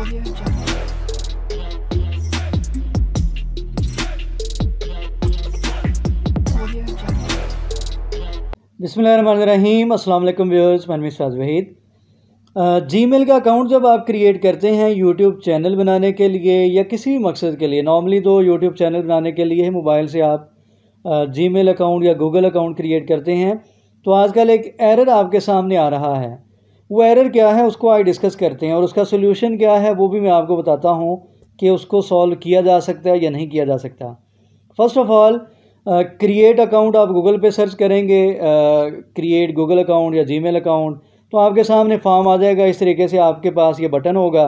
Audio बिसमीम अल्लाम viewers मनमी वहीद जी मेल का अकाउंट जब आप क्रिएट करते हैं यूट्यूब चैनल बनाने के लिए या किसी भी मकसद के लिए नॉर्मली तो यूट्यूब चैनल बनाने के लिए मोबाइल से आप जी मेल अकाउंट या गूगल अकाउंट क्रिएट करते हैं तो आजकल एक एरर आपके सामने आ रहा है वो एरर क्या है उसको आज डिस्कस करते हैं और उसका सोल्यूशन क्या है वो भी मैं आपको बताता हूँ कि उसको सॉल्व किया जा सकता है या नहीं किया जा सकता first of all create account आप गूगल पे सर्च करेंगे क्रिएट गूगल अकाउंट या जीमेल अकाउंट तो आपके सामने फॉर्म आ जाएगा इस तरीके से आपके पास ये बटन होगा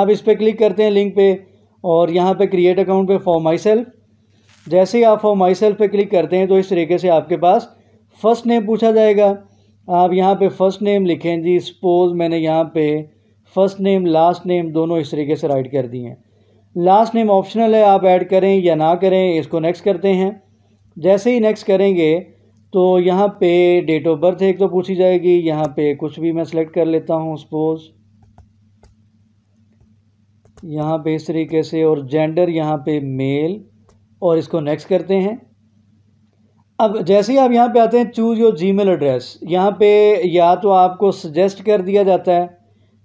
आप इस पर क्लिक करते हैं लिंक पे और यहाँ पे क्रिएट अकाउंट पे फॉर माई सेल्फ जैसे ही आप फॉर माई सेल्फ पे क्लिक करते हैं तो इस तरीके से आपके पास फर्स्ट नेम पूछा जाएगा आप यहाँ पे फ़र्स्ट नेम लिखें जी सपोज़ मैंने यहाँ पे फ़र्स्ट नेम लास्ट नेम दोनों इस तरीके से राइट कर दिए हैं लास्ट नेम ऑप्शनल है आप ऐड करें या ना करें इसको नेक्स्ट करते हैं जैसे ही नेक्स्ट करेंगे तो यहाँ पे डेट ऑफ बर्थ एक तो पूछी जाएगी यहाँ पे कुछ भी मैं सेलेक्ट कर लेता हूँ सपोज़ यहाँ पे इस तरीके से और जेंडर यहाँ पे मेल और इसको नेक्स्ट करते हैं अब जैसे ही आप यहाँ पे आते हैं choose your Gmail address यहाँ पे या तो आपको सजेस्ट कर दिया जाता है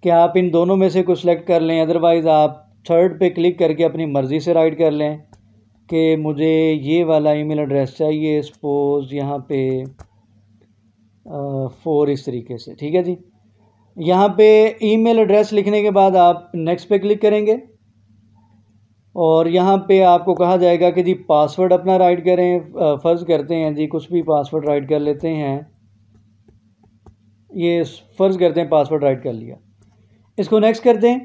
कि आप इन दोनों में से कुछ सेलेक्ट कर लें अदरवाइज़ आप थर्ड पे क्लिक करके अपनी मर्ज़ी से राइट कर लें कि मुझे ये वाला ईमेल एड्रेस चाहिए सपोज़ यहाँ पे फोर इस तरीके से ठीक है जी यहाँ पे ईमेल एड्रेस लिखने के बाद आप नेक्स्ट पे क्लिक करेंगे और यहाँ पे आपको कहा जाएगा कि जी पासवर्ड अपना राइट करें फ़र्ज़ करते हैं जी कुछ भी पासवर्ड राइट कर लेते हैं ये फ़र्ज़ करते हैं पासवर्ड राइट कर लिया इसको नेक्स्ट कर दें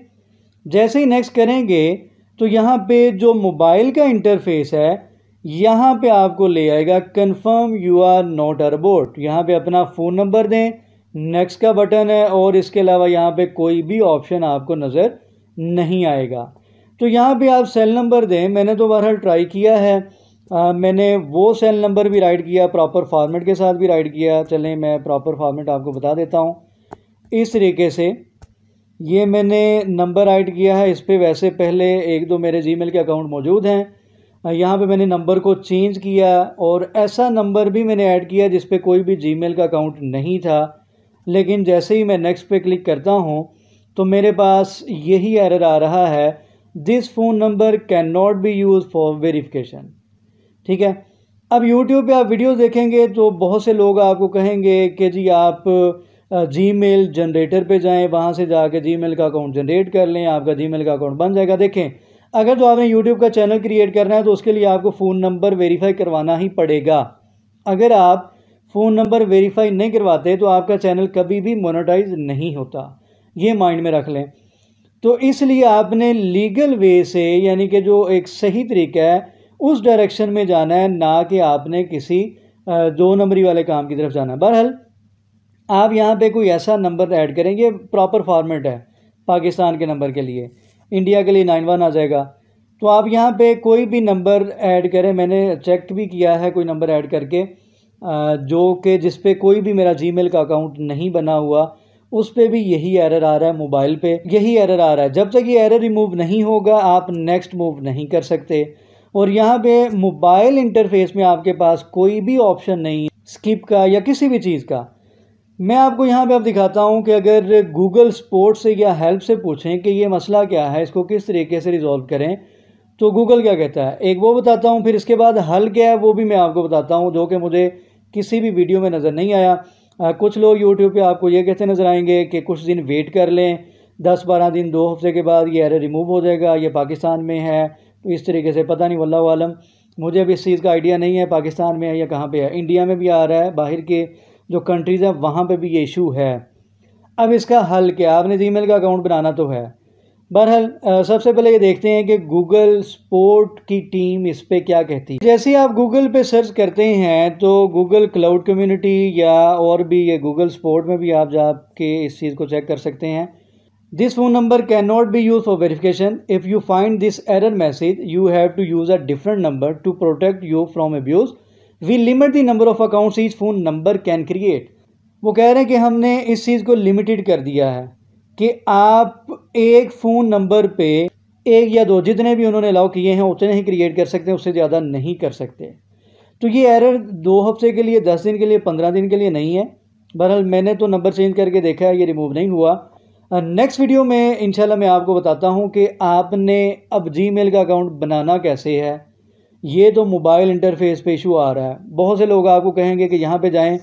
जैसे ही नेक्स्ट करेंगे तो यहाँ पे जो मोबाइल का इंटरफेस है यहाँ पे आपको ले आएगा confirm you are not a robot यहाँ पर अपना फ़ोन नंबर दें नेक्स्ट का बटन है और इसके अलावा यहाँ पर कोई भी ऑप्शन आपको नज़र नहीं आएगा तो यहाँ पे आप सेल नंबर दें मैंने तो बहरहाल ट्राई किया है आ, मैंने वो सेल नंबर भी राइड किया प्रॉपर फॉर्मेट के साथ भी राइड किया चलें मैं प्रॉपर फॉर्मेट आपको बता देता हूँ इस तरीके से ये मैंने नंबर राइड किया है इस पर वैसे पहले एक दो मेरे जी के अकाउंट मौजूद हैं यहाँ पे मैंने नंबर को चेंज किया और ऐसा नंबर भी मैंने ऐड किया जिस पे कोई भी जी का अकाउंट नहीं था लेकिन जैसे ही मैं नेक्स्ट पे क्लिक करता हूँ तो मेरे पास यही एरर आ रहा है this phone number cannot be use for verification ठीक है अब यूट्यूब पे आप वीडियो देखेंगे तो बहुत से लोग आपको कहेंगे कि जी आप जी मेल जनरेटर पर जाएँ वहाँ से जाके जी मेल का अकाउंट जनरेट कर लें आपका जी मेल का अकाउंट बन जाएगा देखें अगर जो आपने यूट्यूब का चैनल क्रिएट करना है तो उसके लिए आपको फ़ोन नंबर वेरीफाई करवाना ही पड़ेगा अगर आप फ़ोन नंबर वेरीफाई नहीं करवाते तो आपका चैनल कभी भी मोनेटाइज नहीं होता ये माइंड में रख लें तो इसलिए आपने लीगल वे से यानी कि जो एक सही तरीका है उस डायरेक्शन में जाना है ना कि आपने किसी दो नंबरी वाले काम की तरफ जाना है बहरहाल आप यहाँ पे कोई ऐसा नंबर ऐड करेंगे प्रॉपर फॉर्मेट है पाकिस्तान के नंबर के लिए इंडिया के लिए नाइन वन आ जाएगा तो आप यहाँ पे कोई भी नंबर ऐड करें मैंने चेक भी किया है कोई नंबर ऐड करके जो कि जिस पे कोई भी मेरा जीमेल का अकाउंट नहीं बना हुआ उस पर भी यही एरर आ रहा है मोबाइल पे यही एरर आ रहा है जब तक ये एरर रिमूव नहीं होगा आप नेक्स्ट मूव नहीं कर सकते और यहाँ पे मोबाइल इंटरफेस में आपके पास कोई भी ऑप्शन नहीं है स्किप का या किसी भी चीज़ का मैं आपको यहाँ पे अब दिखाता हूँ कि अगर गूगल स्पोर्ट से या हेल्प से पूछें कि ये मसला क्या है इसको किस तरीके से रिजॉल्व करें तो गूगल क्या कहता है एक वो बताता हूँ फिर इसके बाद हल क्या है वो भी मैं आपको बताता हूँ जो कि मुझे किसी भी वीडियो में नज़र नहीं आया कुछ लोग यूट्यूब पे आपको ये कहते नज़र आएंगे कि कुछ दिन वेट कर लें दस बारह दिन दो हफ्ते के बाद ये एरर रिमूव हो जाएगा ये पाकिस्तान में है तो इस तरीके से पता नहीं वल्ला आलम मुझे अभी इस चीज़ का आइडिया नहीं है पाकिस्तान में है या कहाँ पे है इंडिया में भी आ रहा है बाहर के जो कंट्रीज़ हैं वहाँ पे भी ये इशू है अब इसका हल क्या आपने जी का अकाउंट बनाना तो है बहरहाल सबसे पहले ये देखते हैं कि गूगल स्पोर्ट की टीम इस पर क्या कहती है जैसे आप गूगल पे सर्च करते हैं तो गूगल क्लाउड कम्युनिटी या और भी ये गूगल स्पोर्ट में भी आप जाके इस चीज़ को चेक कर सकते हैं this phone number cannot be use for verification if you find this error message you have to use a different number to protect you from abuse we limit the number of accounts is phone number can create वो कह रहे हैं कि हमने इस चीज़ को limited कर दिया है कि आप एक फ़ोन नंबर पे एक या दो जितने भी उन्होंने अलाउ किए हैं उतने ही क्रिएट कर सकते हैं उससे ज़्यादा नहीं कर सकते तो ये एरर दो हफ्ते के लिए दस दिन के लिए पंद्रह दिन के लिए नहीं है बहरहाल मैंने तो नंबर चेंज करके देखा है ये रिमूव नहीं हुआ नेक्स्ट वीडियो में इंशाल्लाह मैं आपको बताता हूँ कि आपने अब मेल का अकाउंट बनाना कैसे है ये तो मोबाइल इंटरफेस पे इशू आ रहा है बहुत से लोग आपको कहेंगे कि यहाँ पे जाएं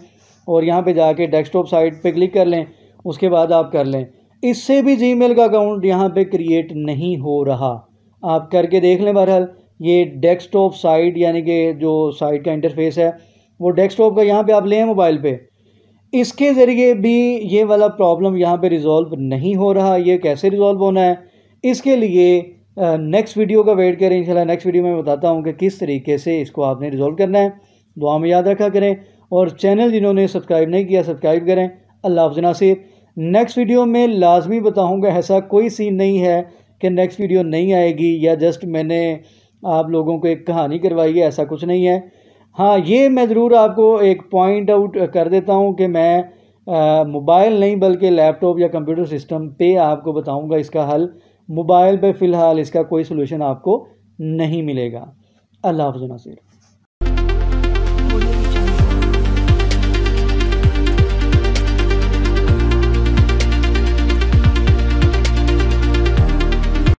और यहाँ पे जाके डेस्कटॉप साइट पे क्लिक कर लें उसके बाद आप कर लें इससे भी जी का अकाउंट यहाँ पे क्रिएट नहीं हो रहा आप करके देख लें बहरहाल ये डेस्कटॉप साइट यानी कि जो साइट का इंटरफेस है वो डेस्कटॉप का यहाँ पे आप लें मोबाइल पे इसके ज़रिए भी ये वाला प्रॉब्लम यहाँ पे रिज़ॉल्व नहीं हो रहा ये कैसे रिज़ॉल्व होना है इसके लिए नेक्स्ट वीडियो का वेट करें इन नेक्स्ट वीडियो में बताता हूँ कि किस तरीके से इसको आपने रिज़ॉल्व करना है दुआ में याद रखा करें और चैनल जिन्होंने सब्सक्राइब नहीं किया सब्सक्राइब करें अल्लाह हाफ नासिर नेक्स्ट वीडियो में लाजमी बताऊँगा ऐसा कोई सीन नहीं है कि नेक्स्ट वीडियो नहीं आएगी या जस्ट मैंने आप लोगों को एक कहानी करवाई है ऐसा कुछ नहीं है हाँ ये मैं ज़रूर आपको एक पॉइंट आउट कर देता हूँ कि मैं मोबाइल नहीं बल्कि लैपटॉप या कंप्यूटर सिस्टम पे आपको बताऊँगा इसका हल मोबाइल पे फ़िलहाल इसका कोई सलूशन आपको नहीं मिलेगा अल्लाह हाफ नसीर